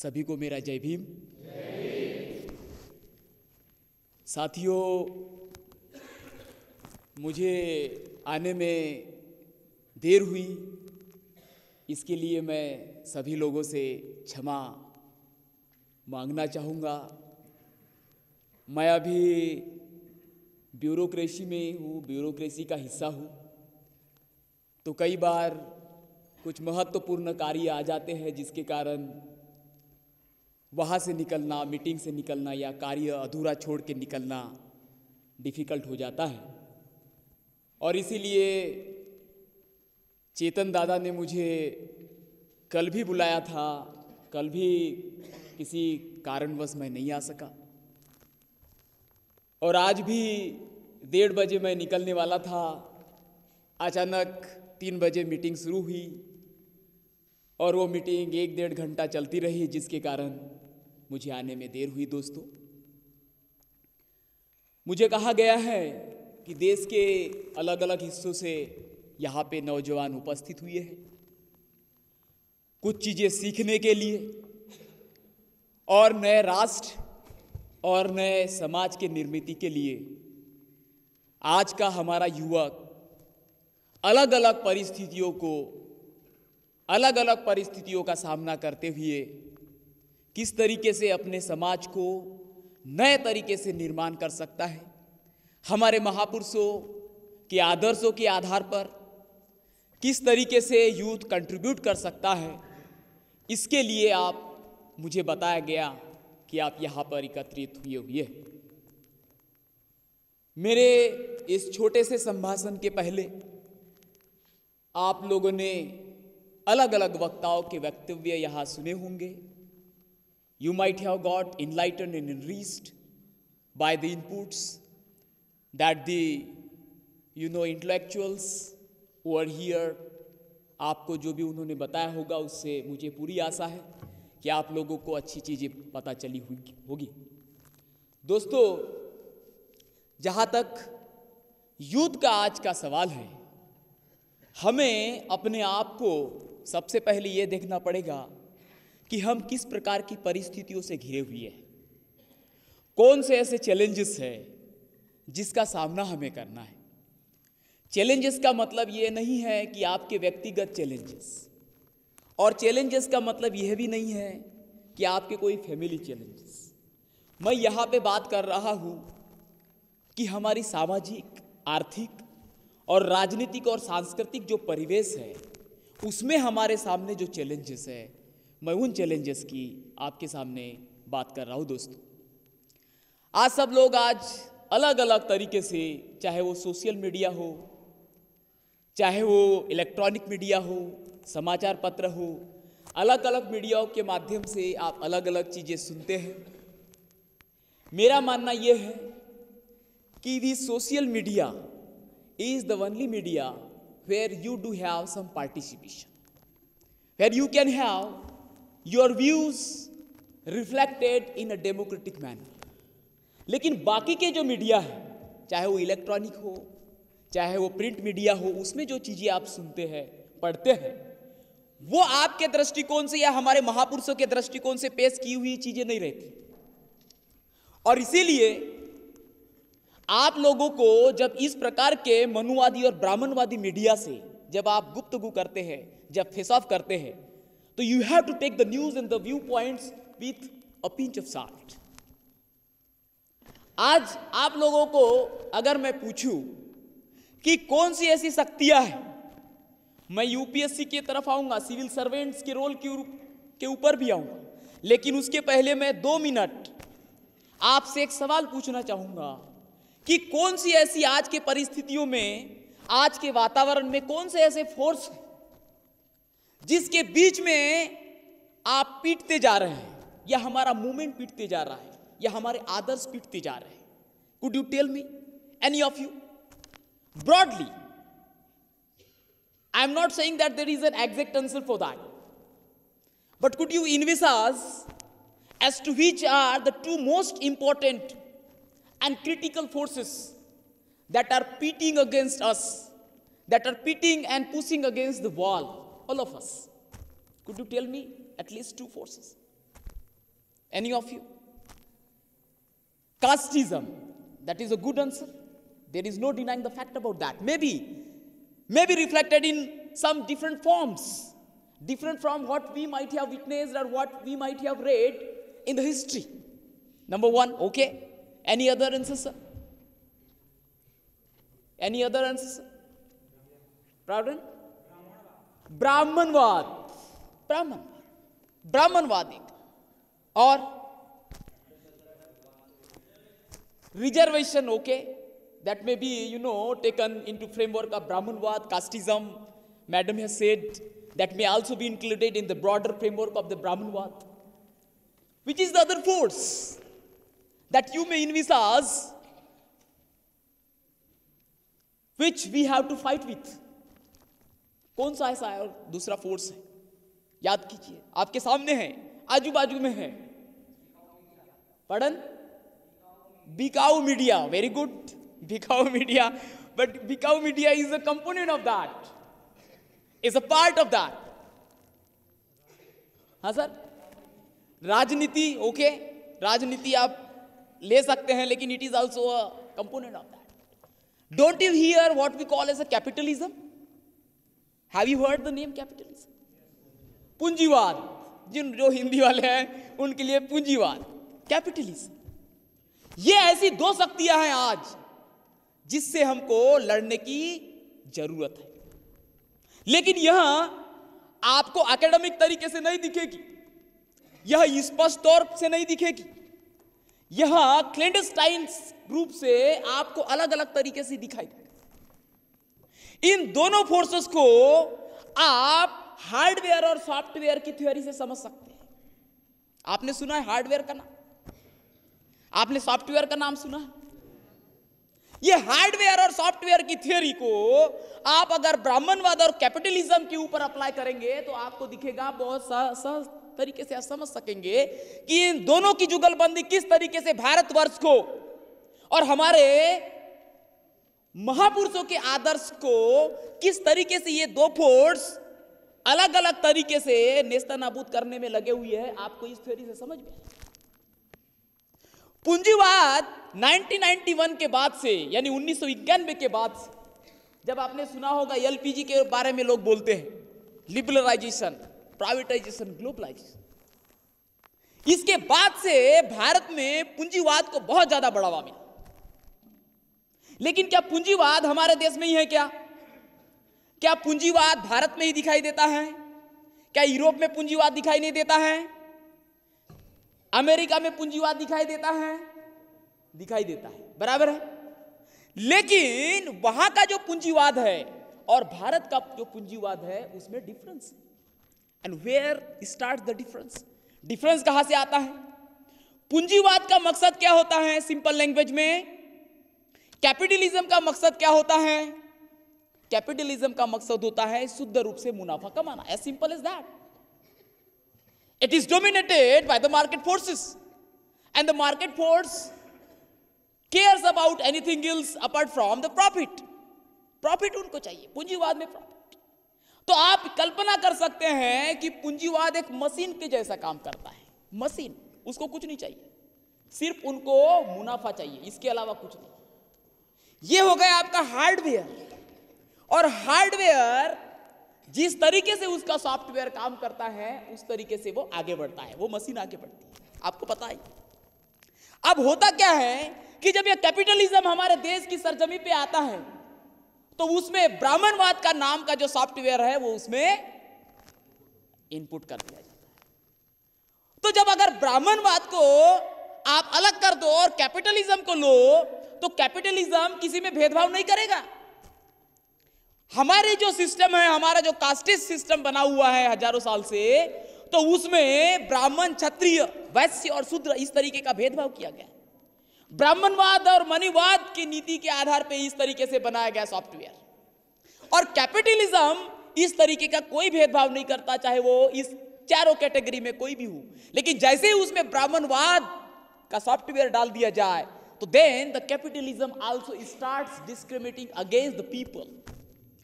सभी को मेरा जय भीम साथियों मुझे आने में देर हुई इसके लिए मैं सभी लोगों से क्षमा मांगना चाहूँगा मैं अभी ब्यूरोक्रेसी में हूँ ब्यूरोक्रेसी का हिस्सा हूँ तो कई बार कुछ महत्वपूर्ण कार्य आ जाते हैं जिसके कारण वहाँ से निकलना मीटिंग से निकलना या कार्य अधूरा छोड़ के निकलना डिफ़िकल्ट हो जाता है और इसीलिए चेतन दादा ने मुझे कल भी बुलाया था कल भी किसी कारणवश मैं नहीं आ सका और आज भी डेढ़ बजे मैं निकलने वाला था अचानक तीन बजे मीटिंग शुरू हुई और वो मीटिंग एक डेढ़ घंटा चलती रही जिसके कारण मुझे आने में देर हुई दोस्तों मुझे कहा गया है कि देश के अलग अलग हिस्सों से यहाँ पे नौजवान उपस्थित हुए हैं कुछ चीज़ें सीखने के लिए और नए राष्ट्र और नए समाज के निर्मित के लिए आज का हमारा युवक अलग अलग परिस्थितियों को अलग अलग परिस्थितियों का सामना करते हुए किस तरीके से अपने समाज को नए तरीके से निर्माण कर सकता है हमारे महापुरुषों के आदर्शों के आधार पर किस तरीके से यूथ कंट्रीब्यूट कर सकता है इसके लिए आप मुझे बताया गया कि आप यहाँ पर एकत्रित हुए हुए मेरे इस छोटे से संभाषण के पहले आप लोगों ने अलग अलग वक्ताओं के वक्तव्य यहाँ सुने होंगे You might have got enlightened and enriched by the inputs that the you know intellectuals who are here आपको जो भी उन्होंने बताया होगा उससे मुझे पूरी आशा है कि आप लोगों को अच्छी चीज़ें पता चली हुई होगी दोस्तों जहाँ तक युद्ध का आज का सवाल है हमें अपने आप को सबसे पहले ये देखना पड़ेगा कि हम किस प्रकार की परिस्थितियों से घिरे हुए हैं कौन से ऐसे चैलेंजेस हैं जिसका सामना हमें करना है चैलेंजेस का मतलब ये नहीं है कि आपके व्यक्तिगत चैलेंजेस और चैलेंजेस का मतलब यह भी नहीं है कि आपके कोई फैमिली चैलेंजेस मैं यहाँ पे बात कर रहा हूँ कि हमारी सामाजिक आर्थिक और राजनीतिक और सांस्कृतिक जो परिवेश है उसमें हमारे सामने जो चैलेंजेस है मैं उन चैलेंजेस की आपके सामने बात कर रहा हूँ दोस्तों आज सब लोग आज अलग अलग तरीके से चाहे वो सोशल मीडिया हो चाहे वो इलेक्ट्रॉनिक मीडिया हो समाचार पत्र हो अलग अलग मीडियाओं के माध्यम से आप अलग अलग चीज़ें सुनते हैं मेरा मानना यह है कि the social media is the only media where you do have some participation where you can have your views reflected in a democratic manner लेकिन बाकी के जो मीडिया है चाहे वो इलेक्ट्रॉनिक हो चाहे वो प्रिंट मीडिया हो उसमें जो चीज़ें आप सुनते हैं पढ़ते हैं वो आपके दृष्टिकोण से या हमारे महापुरुषों के दृष्टिकोण से पेश की हुई चीज़ें नहीं रहती और इसीलिए आप लोगों को जब इस प्रकार के मनुवादी और ब्राह्मणवादी मीडिया से जब आप गुप्त गु करते हैं जब फेस ऑफ करते हैं you have to take the news and the view point with a pinch of salt आज आप लोगों को अगर मैं पूछूं कि कौन सी ऐसी शक्तियां हैं मैं यूपीएससी की तरफ आऊंगा सिविल सर्वेंट्स के रोल के ऊपर भी आऊंगा लेकिन उसके पहले मैं दो मिनट आपसे एक सवाल पूछना चाहूंगा कि कौन सी ऐसी आज के परिस्थितियों में आज के वातावरण में कौन से ऐसे फोर्स हैं जिसके बीच में आप पीटते जा रहे हैं या हमारा मूवमेंट पीटते जा रहा है या हमारे आदर्श पीटते जा रहे हैं could you tell me any of you broadly I am not saying that there is an exact answer for that but could you envisage as to which are the two most important and critical forces that are pitting against us that are pitting and pushing against the wall all of us. Could you tell me at least two forces? Any of you? Casteism, that is a good answer. There is no denying the fact about that. Maybe, maybe reflected in some different forms, different from what we might have witnessed or what we might have read in the history. Number one, okay. Any other answers, sir? Any other answers? Pardon? ब्राह्मणवाद ब्राह्मण ब्राह्मणवाद एक reservation okay that may be you know taken into framework of brahmanvad casteism madam has said that may also be included in the broader framework of the brahmanvad which is the other force that you may envisage which we have to fight with कौन सा ऐसा है और दूसरा force है याद कीजिए आपके सामने है आजू बाजू में है पढ़न बिकाऊ मीडिया वेरी गुड बिकाऊ मीडिया बट बिकाऊ media is a component of that is a part of that हाँ सर राजनीति ओके राजनीति आप ले सकते हैं लेकिन it is also a component of that don't you hear what we call as a capitalism have you heard the name capitalism पूंजीवाद जिन जो हिंदी वाले हैं उनके लिए पूंजीवाद कैपिटलिज्म ये ऐसी दो शक्तियां हैं आज जिससे हमको लड़ने की जरूरत है लेकिन यह आपको एकेडमिक तरीके से नहीं दिखेगी यह स्पष्ट तौर से नहीं दिखेगी यह क्लेंडस्टाइन रूप से आपको अलग अलग तरीके से दिखाई देगा इन दोनों फोर्सेस को आप हार्डवेयर और सॉफ्टवेयर की थ्योरी से समझ सकते हैं आपने सुना है हार्डवेयर का नाम आपने सॉफ्टवेयर का नाम सुना है ये हार्डवेयर और सॉफ्टवेयर की थ्योरी को आप अगर ब्राह्मणवाद और कैपिटलिज्म के ऊपर अप्लाई करेंगे तो आपको दिखेगा बहुत सहज तरीके से आप समझ सकेंगे कि इन दोनों की जुगलबंदी किस तरीके से भारतवर्ष को और हमारे महापुरुषों के आदर्श को किस तरीके से ये दो फोर्स अलग अलग तरीके से नेस्ता नाबूद करने में लगे हुए हैं आपको इस थ्योरी से समझ में पूंजीवाद 1991 के बाद से यानी उन्नीस के बाद से जब आपने सुना होगा एलपीजी के बारे में लोग बोलते हैं लिबरलाइजेशन प्राइवेटाइजेशन ग्लोबलाइजेशन इसके बाद से भारत में पूंजीवाद को बहुत ज्यादा बढ़ावा मिला लेकिन क्या पूंजीवाद हमारे देश में ही है क्या क्या पूंजीवाद भारत में ही दिखाई देता है क्या यूरोप में पूंजीवाद दिखाई नहीं देता है अमेरिका में पूंजीवाद दिखाई देता है दिखाई देता है बराबर है लेकिन वहां का जो पूंजीवाद है और भारत का जो पूंजीवाद है उसमें difference and where start the difference difference कहां से आता है पूंजीवाद का मकसद क्या होता है सिंपल लैंग्वेज में कैपिटलिज्म का मकसद क्या होता है कैपिटलिज्म का मकसद होता है शुद्ध रूप से मुनाफा कमाना as simple is that it is dominated by the market forces and the market force cares about anything else apart from the profit profit उनको चाहिए पूंजीवाद में प्रॉफिट तो आप कल्पना कर सकते हैं कि पूंजीवाद एक मशीन के जैसा काम करता है मशीन उसको कुछ नहीं चाहिए सिर्फ उनको मुनाफा चाहिए इसके अलावा कुछ नहीं ये हो गया आपका हार्डवेयर और हार्डवेयर जिस तरीके से उसका सॉफ्टवेयर काम करता है उस तरीके से वो आगे बढ़ता है वो मशीन आगे बढ़ती है आपको पता है अब होता क्या है कि जब यह कैपिटलिज्म हमारे देश की सरजमी पे आता है तो उसमें ब्राह्मणवाद का नाम का जो सॉफ्टवेयर है वो उसमें इनपुट कर दिया जाता है तो जब अगर ब्राह्मणवाद को आप अलग कर दो और कैपिटलिज्म को लो तो कैपिटलिज्म किसी में भेदभाव नहीं करेगा हमारे जो सिस्टम है हमारा जो कास्टिस सिस्टम बना हुआ है हजारों साल से तो उसमें ब्राह्मण क्षत्रिय वैश्य और शूद्र इस तरीके का भेदभाव किया गया ब्राह्मणवाद और मणिवाद की नीति के आधार पर इस तरीके से बनाया गया सॉफ्टवेयर और कैपिटलिज्म इस तरीके का कोई भेदभाव नहीं करता चाहे वो इस चारों कैटेगरी में कोई भी हो लेकिन जैसे ही उसमें ब्राह्मणवाद का सॉफ्टवेयर डाल दिया जाए तो then the capitalism also starts discriminating against the people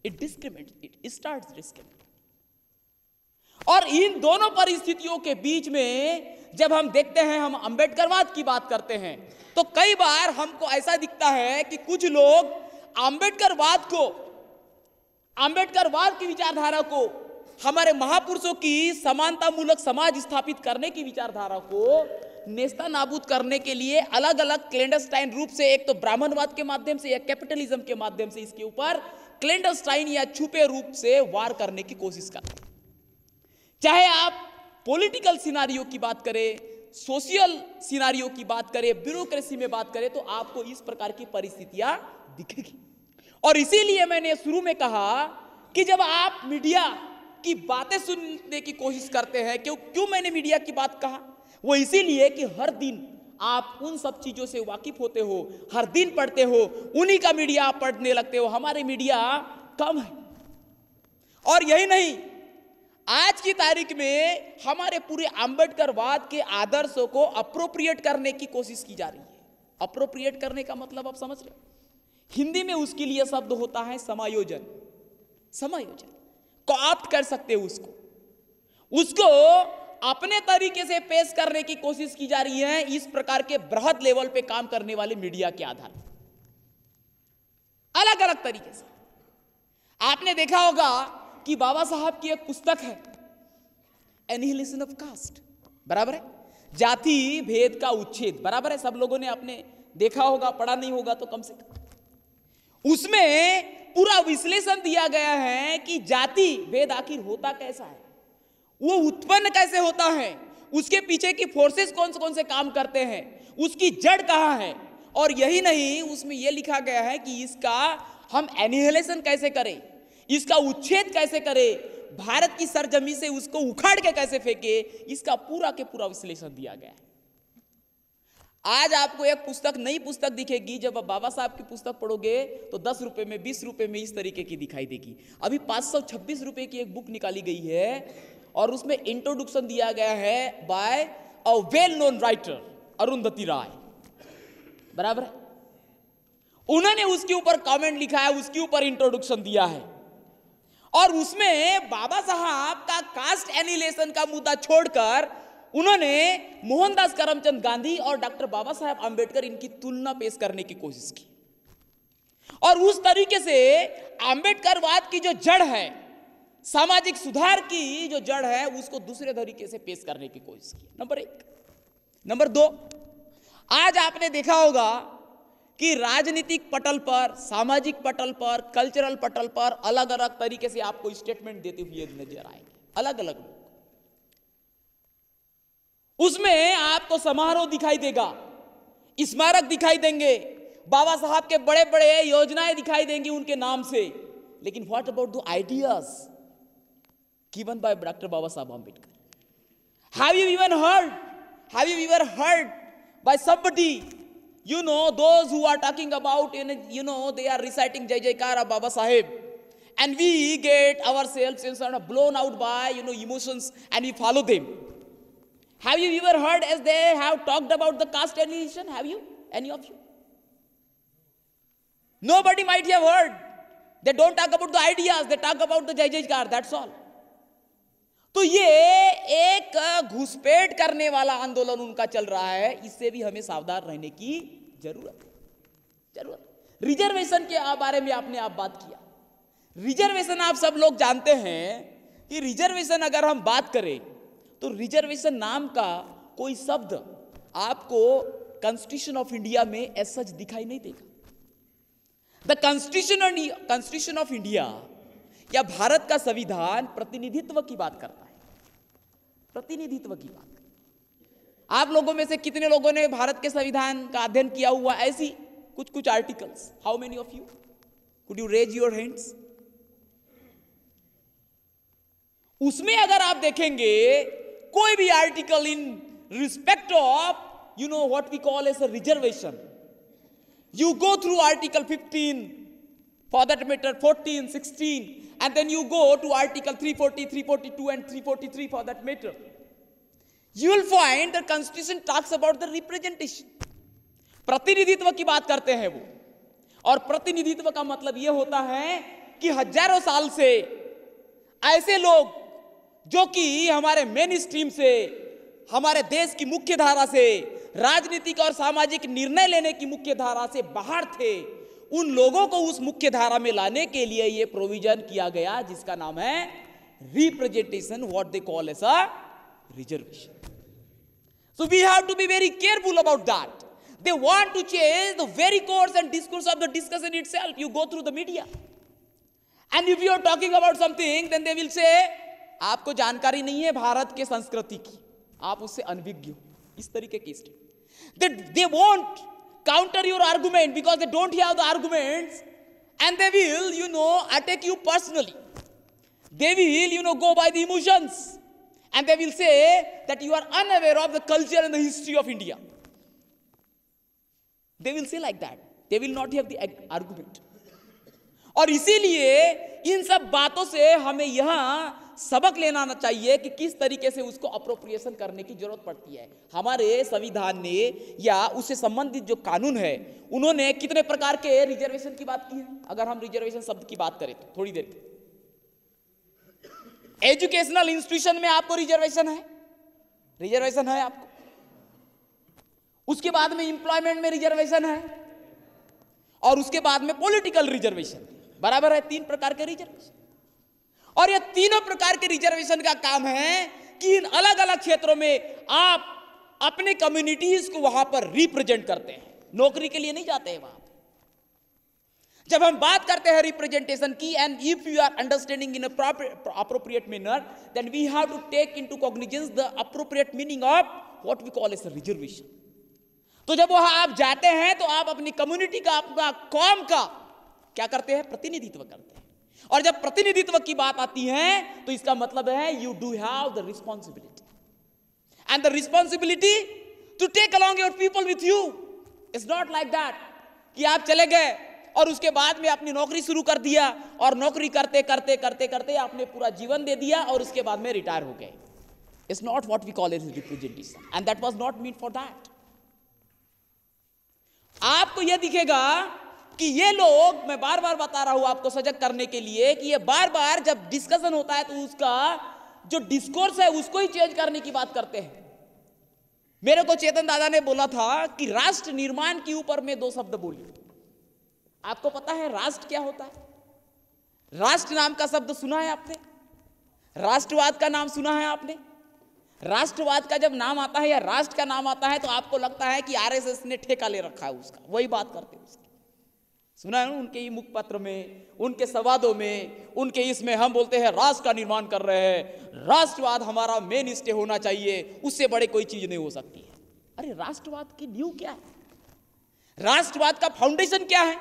it discriminate it starts discriminate और इन दोनों परिस्थितियों के बीच में जब हम देखते हैं हम अंबेडकरवाद की बात करते हैं तो कई बार हमको ऐसा दिखता है कि कुछ लोग अंबेडकरवाद को अंबेडकरवाद की विचारधारा को हमारे महापुरुषों की समानता मूलक समाज स्थापित करने की विचारधारा को नेस्ता नाबूद करने के लिए अलग अलग क्लेंडरस्टाइन रूप से एक तो ब्राह्मणवाद के माध्यम से या कैपिटलिज्म के माध्यम से इसके ऊपर क्लेंडरस्टाइन या छुपे रूप से वार करने की कोशिश करते चाहे आप पॉलिटिकल सिनारियो की बात करें सोशल सिनारियो की बात करें ब्यूरोक्रेसी में बात करें तो आपको इस प्रकार की परिस्थितियां दिखेगी और इसीलिए मैंने शुरू में कहा कि जब आप मीडिया की बातें सुनने की कोशिश करते हैं क्यों क्यों मैंने मीडिया की बात कहा वो इसीलिए कि हर दिन आप उन सब चीज़ों से वाकिफ होते हो हर दिन पढ़ते हो उन्हीं का मीडिया आप पढ़ने लगते हो हमारे मीडिया कम है और यही नहीं आज की तारीख में हमारे पूरे वाद के आदर्शों को अप्रोप्रिएट करने की कोशिश की जा रही है अप्रोप्रिएट करने का मतलब आप समझ रहे हो हिंदी में उसके लिए शब्द होता है समायोजन समायोजन को आप कर सकते हो उसको उसको अपने तरीके से पेश करने की कोशिश की जा रही है इस प्रकार के बृहद लेवल पे काम करने वाले मीडिया के आधार अलग अलग तरीके से आपने देखा होगा कि बाबा साहब की एक पुस्तक है एनिहिलेशन ऑफ कास्ट बराबर है जाति भेद का उच्छेद बराबर है सब लोगों ने आपने देखा होगा पढ़ा नहीं होगा तो कम से कम उसमें पूरा विश्लेषण दिया गया है कि जाति भेद आखिर होता कैसा है वो उत्पन्न कैसे होता है उसके पीछे की फोर्सेस कौन से कौन से काम करते हैं उसकी जड़ कहाँ है और यही नहीं उसमें यह लिखा गया है कि इसका हम एनिहलेशन कैसे करें इसका उच्छेद कैसे करें भारत की सरजमी से उसको उखाड़ के कैसे फेंके इसका पूरा के पूरा विश्लेषण दिया गया है आज आपको एक पुस्तक नई पुस्तक दिखेगी जब आप बाबा साहब की पुस्तक पढ़ोगे तो दस रुपए में बीस रुपए में इस तरीके की दिखाई देगी अभी पांच सौ छब्बीस रुपए की एक बुक निकाली गई है और उसमें इंट्रोडक्शन दिया गया है by a well known writer Arundhati Roy बराबर उन्होंने उसके ऊपर कमेंट लिखा है उसके ऊपर इंट्रोडक्शन दिया है और उसमें बाबा साहब का कास्ट एनिलेशन का मुद्दा छोड़कर उन्होंने मोहनदास करमचंद गांधी और डॉक्टर बाबा साहेब अंबेडकर इनकी तुलना पेश करने की कोशिश की और उस तरीके से अंबेडकरवाद की जो जड़ है सामाजिक सुधार की जो जड़ है उसको दूसरे तरीके से पेश करने की कोशिश की नंबर एक नंबर दो आज आपने देखा होगा कि राजनीतिक पटल पर सामाजिक पटल पर कल्चरल पटल पर अलग अलग तरीके से आपको स्टेटमेंट देते हुए नजर आएंगे अलग अलग लोग उसमें आपको समारोह दिखाई देगा स्मारक दिखाई देंगे बाबा साहब के बड़े बड़े योजनाएं दिखाई देंगी उनके नाम से लेकिन what about the ideas given by Dr. Baba Sahib Ambedkar. Have you even heard? Have you ever heard by somebody? You know, those who are talking about, you know, they are reciting Jai Jaikara Baba Sahib. And we get ourselves sort of blown out by, you know, emotions and we follow them. Have you ever heard as they have talked about the caste alienation? Have you? Any of you? Nobody might have heard. They don't talk about the ideas, they talk about the Jai Jaikar, that's all. तो ये एक घुसपैठ करने वाला आंदोलन उनका चल रहा है इससे भी हमें सावधान रहने की जरूरत जरूरत रिजर्वेशन के बारे में आपने आप बात किया रिजर्वेशन आप सब लोग जानते हैं कि रिजर्वेशन अगर हम बात करें तो रिजर्वेशन नाम का कोई शब्द आपको कॉन्स्टिट्यूशन ऑफ इंडिया में एस सच दिखाई नहीं देगा the constitution constitution of India या भारत का संविधान प्रतिनिधित्व की बात करता है प्रतिनिधित्व की बात आप लोगों में से कितने लोगों ने भारत के संविधान का अध्ययन किया हुआ ऐसी कुछ कुछ articles how many of you could you raise your hands उसमें अगर आप देखेंगे कोई भी article in respect of you know what we call as a reservation you go through article 15 for that matter 14 16 and then you go to Article 340, 342, and 343 for that matter, you will find the Constitution talks about the representation. प्रतिनिधित्व की बात करते हैं वो और प्रतिनिधित्व का मतलब यह होता है कि हजारों साल से ऐसे लोग जो कि हमारे मेन स्ट्रीम से हमारे देश की मुख्य धारा से राजनीतिक और सामाजिक निर्णय लेने की मुख्य धारा से बाहर थे उन लोगों को उस मुख्य धारा में लाने के लिए ये प्रोविजन किया गया जिसका नाम है representation what they call as a reservation so we have to be very careful about that they want to change the very course and discourse of the discussion itself you go through the media and if you are talking about something then they will say आपको जानकारी नहीं है भारत के संस्कृति की आप उससे अनभिज्ञ हो इस तरीके की state they want counter your argument because they don't have the arguments and they will, you know, attack you personally. They will, you know, go by the emotions and they will say that you are unaware of the culture and the history of India. They will say like that. They will not have the argument. और इसीलिए इन सब बातों से हमें यहाँ सबक लेना चाहिए कि किस तरीके से उसको अप्रोप्रिएशन करने की जरूरत पड़ती है हमारे संविधान ने या उससे संबंधित जो कानून है उन्होंने कितने प्रकार के रिजर्वेशन की बात की है अगर हम रिजर्वेशन शब्द की बात करें तो थोड़ी देर एजुकेशनल इंस्टीट्यूशन में आपको रिजर्वेशन है रिजर्वेशन है आपको उसके बाद में इंप्लॉयमेंट में रिजर्वेशन है और उसके बाद में पॉलिटिकल रिजर्वेशन बराबर है तीन प्रकार के रिजर्वेशन और ये तीनों प्रकार के रिजर्वेशन का काम है कि इन अलग अलग क्षेत्रों में आप अपने कम्युनिटीज को वहां पर रिप्रेजेंट करते हैं नौकरी के लिए नहीं जाते हैं वहां जब हम बात करते हैं रिप्रेजेंटेशन की and if you are understanding in appropriate manner then we have to take into cognizance the appropriate meaning of what we call is reservation तो जब वहां आप जाते हैं तो आप अपनी कम्युनिटी का अपना कॉम का क्या करते हैं प्रतिनिधित्व करते हैं और जब प्रतिनिधित्व की बात आती है तो इसका मतलब है you do have the responsibility and the responsibility to take along your people with you it's not like that कि आप चले गए और उसके बाद में आपने नौकरी शुरू कर दिया और नौकरी करते करते करते करते आपने पूरा जीवन दे दिया और उसके बाद में रिटायर हो गए it's not what we call is representation and that was not meant for that आपको यह दिखेगा कि ये लोग मैं बार बार बता रहा हूं आपको सजग करने के लिए कि ये बार बार जब डिस्कशन होता है तो उसका जो डिस्कोर्स है उसको ही चेंज करने की बात करते हैं मेरे को चेतन दादा ने बोला था कि राष्ट्र निर्माण के ऊपर मैं दो शब्द बोली आपको पता है राष्ट्र क्या होता है राष्ट्र नाम का शब्द सुना है आपने राष्ट्रवाद का नाम सुना है आपने राष्ट्रवाद का जब नाम आता है या राष्ट्र का नाम आता है तो आपको लगता है कि आरएसएस ने ठेका ले रखा है उसका वही बात करते हैं उसकी सुना है उनके ही मुखपत्र में उनके संवादों में उनके इसमें हम बोलते हैं राष्ट्र का निर्माण कर रहे हैं राष्ट्रवाद हमारा मेन स्टे होना चाहिए उससे बड़े कोई चीज नहीं हो सकती है अरे राष्ट्रवाद की न्यू क्या है राष्ट्रवाद का फाउंडेशन क्या है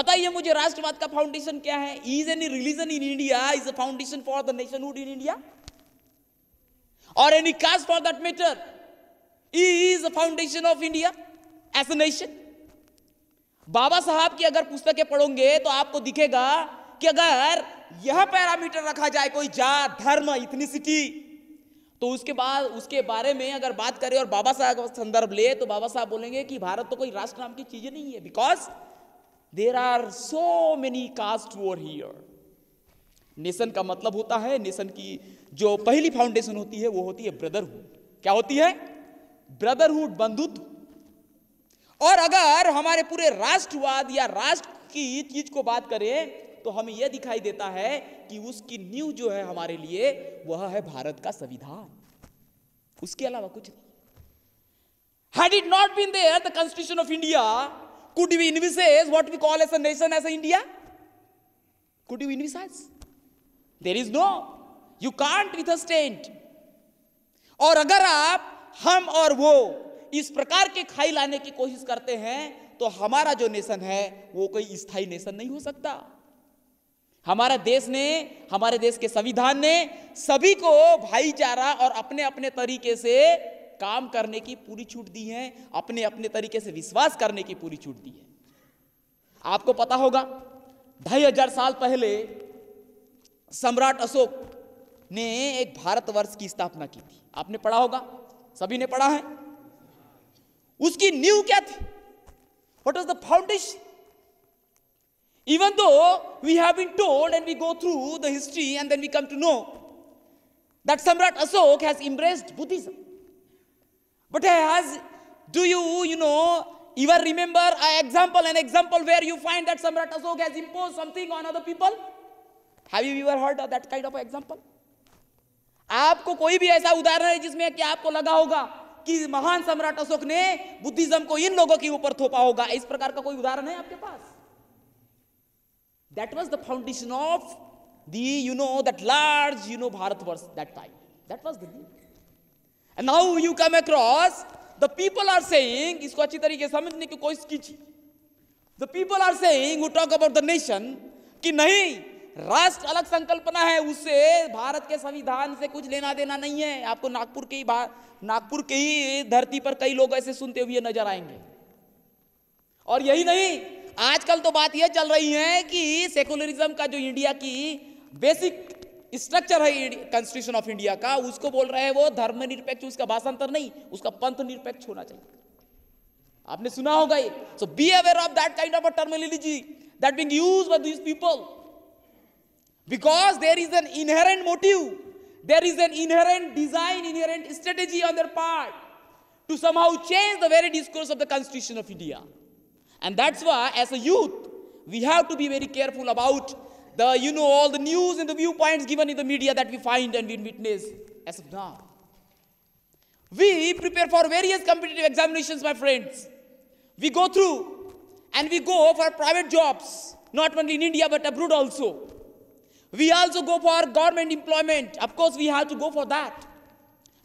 बताइए मुझे राष्ट्रवाद का फाउंडेशन क्या है is any religion in India is a foundation for the nationhood in India और any caste for that matter is a foundation of India as a nation Baba Saheb की अगर पुस्तकें पढ़ोगे तो आपको दिखेगा कि अगर यह पैरामीटर रखा जाए कोई जात धर्म सिटी तो उसके बाद उसके बारे में अगर बात करें और बाबा साहब संदर्भ ले तो बाबा साहब बोलेंगे कि भारत तो कोई राष्ट्र नाम की चीजें नहीं है because there are so many caste wars here nation का मतलब होता है नेशन की जो पहली फाउंडेशन होती है वो होती है ब्रदरहुड क्या होती है ब्रदरहुड बंधुत्व और अगर हमारे पूरे राष्ट्रवाद या राष्ट्र की चीज को बात करें तो हमें यह दिखाई देता है कि उसकी न्यू जो है हमारे लिए वह है भारत का संविधान उसके अलावा कुछ नहीं had it not been there the constitution of India envisages what we call as call nation as nation India could you Could you is no you can't You a state और अगर आप हम और वो इस प्रकार के खाई लाने की कोशिश करते हैं तो हमारा जो नेशन है वो कोई स्थायी नेशन नहीं हो सकता हमारा देश ने हमारे देश के संविधान ने सभी को भाईचारा और अपने अपने तरीके से काम करने की पूरी छूट दी है अपने अपने तरीके से विश्वास करने की पूरी छूट दी है आपको पता होगा ढाई हजार साल पहले सम्राट अशोक ने एक भारतवर्ष की स्थापना की थी आपने पढ़ा होगा सभी ने पढ़ा है उसकी न्यू क्या थी what was the foundation even though we have been told and we go through the history and then we come to know that Samrat Ashok has impressed Buddhism but has do you you know ever remember a example an example where you find that Samrat Ashok has impose something on other people have you your heard that kind of example आपको कोई भी ऐसा उदाहरण है जिसमें कि आपको लगा होगा कि महान सम्राट अशोक ने बुद्धिज्म को इन लोगों के ऊपर थोपा होगा इस प्रकार का कोई उदाहरण है आपके पास that was the foundation of the you know that large you know Bharat Varsh that time that was the now you come across the people are say इसको अच्छी तरीके समझने की कोशिश कीजिए the people are saying talk about the nation कि नहीं राष्ट्र अलग संकल्पना है उससे भारत के संविधान से कुछ लेना देना नहीं है आपको नागपुर के ही नागपुर के ही धरती पर कई लोग ऐसे सुनते हुए नजर आएंगे और यही नहीं आजकल तो बात यह चल रही है कि सेकुलरिज्म का जो इंडिया की बेसिक स्ट्रक्चर है कॉन्स्टिट्यूशन ऑफ इंडिया का उसको बोल रहे हैं वो धर्मनिरपेक्ष उसका भाषांतर नहीं उसका पंथ निरपेक्ष होना चाहिए आपने सुना होगा ये so be aware of that kind of a terminology that being used by these people Because there is an inherent motive, there is an inherent design, inherent strategy on their part to somehow change the very discourse of the Constitution of India. And that's why, as a youth, we have to be very careful about the, you know, all the news and the viewpoints given in the media that we find and we witness as of now. We prepare for various competitive examinations, my friends. We go through and we go for private jobs, not only in India but abroad also. We also go for government employment. Of course, we have to go for that.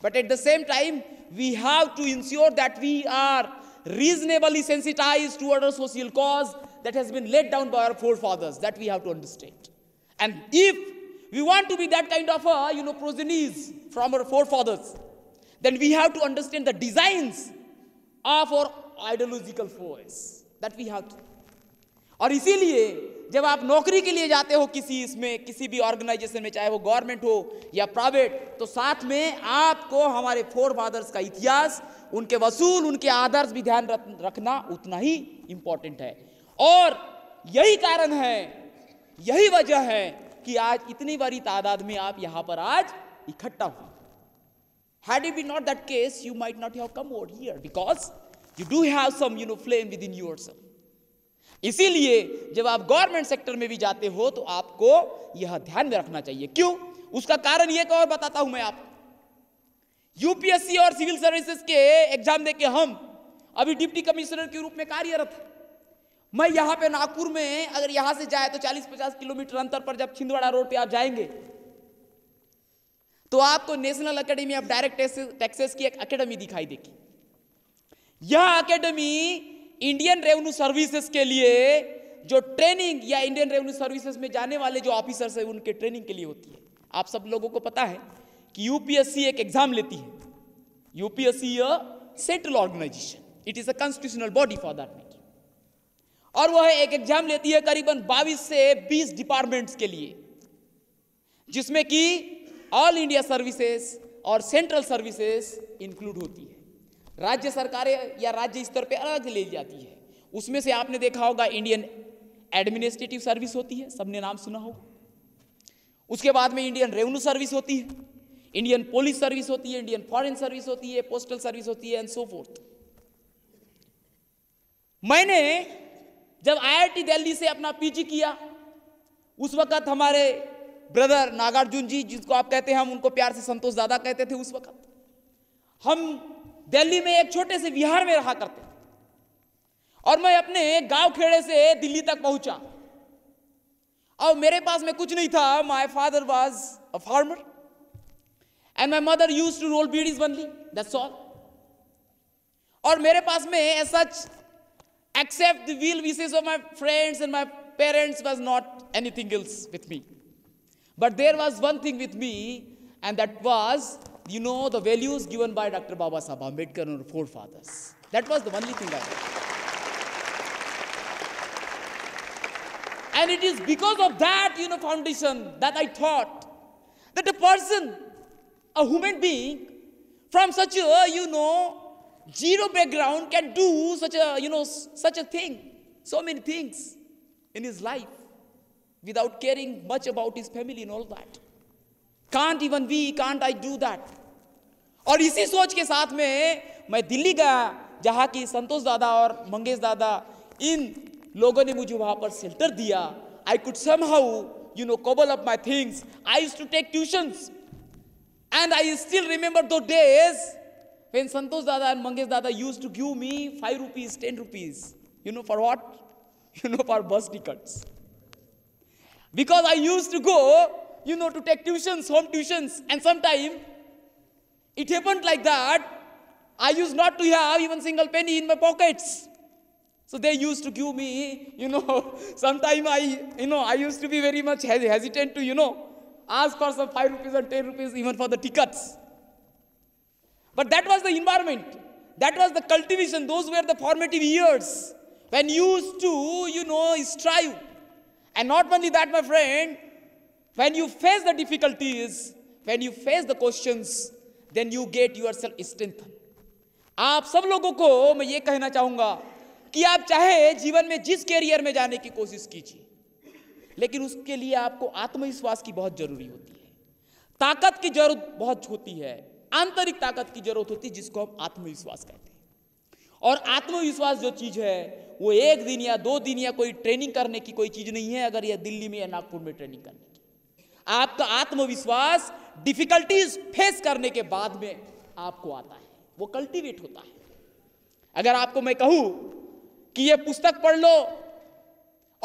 But at the same time, we have to ensure that we are reasonably sensitized toward our social cause that has been laid down by our forefathers, that we have to understand. And if we want to be that kind of, uh, you know, progenies from our forefathers, then we have to understand the designs of our ideological force that we have to. और जब आप नौकरी के लिए जाते हो किसी इसमें किसी भी ऑर्गेनाइजेशन में चाहे वो गवर्नमेंट हो या प्राइवेट तो साथ में आपको हमारे फोर फादर्स का इतिहास उनके वसूल उनके आदर्श भी ध्यान रखना उतना ही इंपॉर्टेंट है और यही कारण है यही वजह है कि आज इतनी बड़ी तादाद में आप यहाँ पर आज इकट्ठा हुए be not that case you might not have come over here because you do have some you know flame within yourself इसीलिए जब आप गवर्नमेंट सेक्टर में भी जाते हो तो आपको यह ध्यान में रखना चाहिए क्यों उसका कारण यह और बताता हूं मैं आप यूपीएससी और सिविल सर्विसेज के एग्जाम देके हम अभी डिप्टी कमिश्नर के रूप में कार्यरत है मैं यहां पे नागपुर में अगर यहां से जाए तो 40-50 किलोमीटर अंतर पर जब छिंदवाड़ा रोड पे आप जाएंगे तो आपको national academy of direct taxes की एक अकेडमी दिखाई देगी यह अकेडमी इंडियन रेवेन्यू सर्विसेज के लिए जो ट्रेनिंग या इंडियन रेवेन्यू सर्विसेज में जाने वाले जो ऑफिसर्स हैं उनके ट्रेनिंग के लिए होती है आप सब लोगों को पता है कि यूपीएससी एक एग्जाम लेती है UPSC a central organisation it is a constitutional body for that matter और वह एक एग्जाम लेती है करीबन बाईस से बीस डिपार्टमेंट्स के लिए जिसमें कि ऑल इंडिया सर्विसेस और सेंट्रल सर्विसेस इंक्लूड होती है राज्य सरकारें या राज्य स्तर पे अलग ले जाती है उसमें से आपने देखा होगा इंडियन एडमिनिस्ट्रेटिव सर्विस होती है सबने नाम सुना होगा उसके बाद में इंडियन रेवेन्यू सर्विस होती है इंडियन पुलिस सर्विस होती है इंडियन फॉरेन सर्विस होती है पोस्टल सर्विस होती है एंड सो फोर्थ मैंने जब आईआईटी दिल्ली से अपना पीजी किया उस वक्त हमारे ब्रदर नागार्जुन जी जिसको आप कहते हैं हम उनको प्यार से संतोष दादा कहते थे उस वक्त हम दिल्ली में एक छोटे से विहार में रहा करते और मैं अपने गांव खेड़े से दिल्ली तक पहुंचा और मेरे पास में कुछ नहीं था my father was a farmer and my mother use to roll bidis बनली दैट्स ऑल और मेरे पास में such except the well wishes of my friends and my parents was not anything else with me but there was one thing with me and that was You know the values given by Dr. Baba Sahib Ambedkar and our forefathers. That was the only thing I did. And it is because of that, you know, foundation that I thought that a person, a human being, from such a, you know, zero background can do such a, you know, such a thing, so many things in his life without caring much about his family and all that. Can't even we can't I do that और इसी सोच के साथ में मैं दिल्ली गया जहाँ की संतोष दादा और मंगेश दादा इन लोगों ने मुझे वहाँ पर सेल्टर दिया I could somehow you know cobble up my things I use to take tuition and I still remember those days when Santosh Dada and Mangesh Dada use to give me five rupees ten rupees you know for what you know for bus tickets because I use to go you know, to take tuitions, home tuitions, and sometimes it happened like that. I used not to have even single penny in my pockets. So they used to give me, you know, sometimes I, you know, I used to be very much hesitant to, you know, ask for some 5 rupees and 10 rupees even for the tickets. But that was the environment. That was the cultivation. Those were the formative years when used to, you know, strive. And not only that, my friend, When you face the difficulties, when you face the questions, then you get yourself strength. आप सब लोगों को मैं ये कहना चाहूंगा कि आप चाहे जीवन में जिस कैरियर में जाने की कोशिश कीजिए लेकिन उसके लिए आपको आत्मविश्वास की बहुत जरूरी होती है ताकत की जरूरत बहुत होती है आंतरिक ताकत की जरूरत होती है जिसको हम आत्मविश्वास कहते हैं और आत्मविश्वास जो चीज है वो एक दिन या दो दिन या कोई ट्रेनिंग करने की कोई चीज नहीं है अगर यह दिल्ली में या नागपुर में ट्रेनिंग करने आपका आत्मविश्वास डिफिकल्टीज फेस करने के बाद में आपको आता है वो कल्टीवेट होता है अगर आपको मैं कहूं कि ये पुस्तक पढ़ लो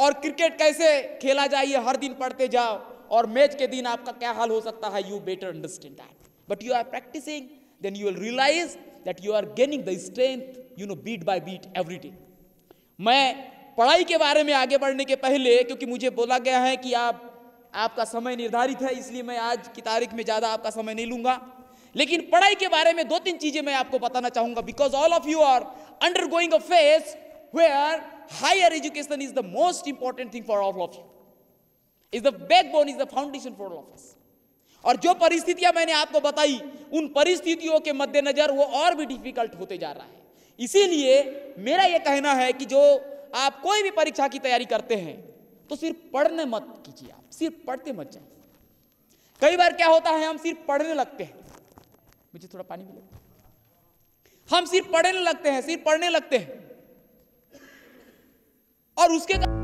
और क्रिकेट कैसे खेला जाए हर दिन पढ़ते जाओ और मैच के दिन आपका क्या हाल हो सकता है you better understand that but you are practising then you will realise that you are gaining the strength you know bit by bit every day मैं पढ़ाई के बारे में आगे बढ़ने के पहले क्योंकि मुझे बोला गया है कि आप आपका समय निर्धारित है इसलिए मैं आज की तारीख में ज़्यादा आपका समय नहीं लूंगा लेकिन पढ़ाई के बारे में दो तीन चीज़ें मैं आपको बताना चाहूंगा because all of you are undergoing a phase where higher education is the most important thing for all of you is the backbone is the foundation for all of us और जो परिस्थितियां मैंने आपको बताई उन परिस्थितियों के मद्देनजर वो और भी डिफिकल्ट होते जा रहा है इसीलिए मेरा यह कहना है कि जो आप कोई भी परीक्षा की तैयारी करते हैं तो सिर्फ पढ़ने मत कीजिए सिर्फ पढ़ते मत जाए कई बार क्या होता है हम सिर्फ पढ़ने लगते हैं मुझे थोड़ा पानी मिलेगा हम सिर्फ पढ़ने लगते हैं सिर्फ पढ़ने लगते हैं और उसके